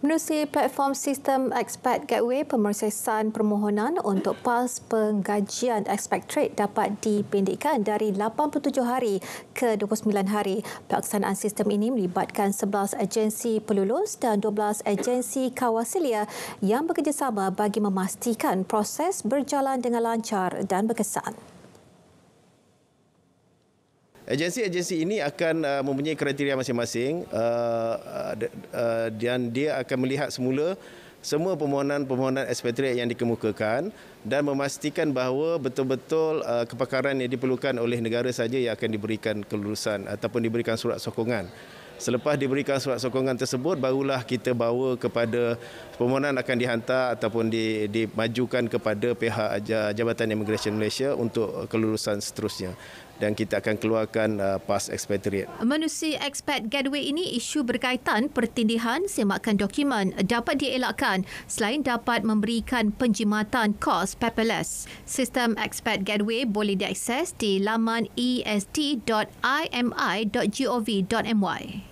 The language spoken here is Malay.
Menerusi platform sistem Expat Gateway, pemrosesan permohonan untuk pas penggajian expatriate dapat dipendekkan dari 87 hari ke 29 hari. Pelaksanaan sistem ini melibatkan 11 agensi pelulus dan 12 agensi kawasilia yang bekerjasama bagi memastikan proses berjalan dengan lancar dan berkesan. Agensi-agensi ini akan uh, mempunyai kriteria masing-masing uh, uh, uh dan dia akan melihat semula semua permohonan-permohonan expatriate yang dikemukakan dan memastikan bahawa betul-betul uh, kepakaran yang diperlukan oleh negara saja yang akan diberikan kelulusan ataupun diberikan surat sokongan. Selepas diberikan surat sokongan tersebut barulah kita bawa kepada permohonan akan dihantar ataupun di, dimajukan kepada pihak Jabatan Immigration Malaysia untuk kelulusan seterusnya dan kita akan keluarkan uh, pas expatriate. Manusi expat gateway ini isu berkaitan pertindihan semakan dokumen dapat dielakkan selain dapat memberikan penjimatan kos paperless. Sistem expat gateway boleh diakses di laman est.imi.gov.my.